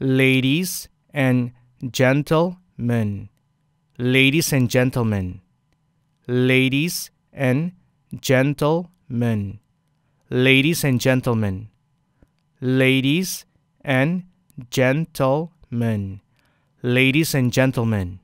ladies and gentlemen, ladies and gentlemen, ladies and gentlemen, ladies and gentlemen, ladies and gentlemen, ladies and gentlemen.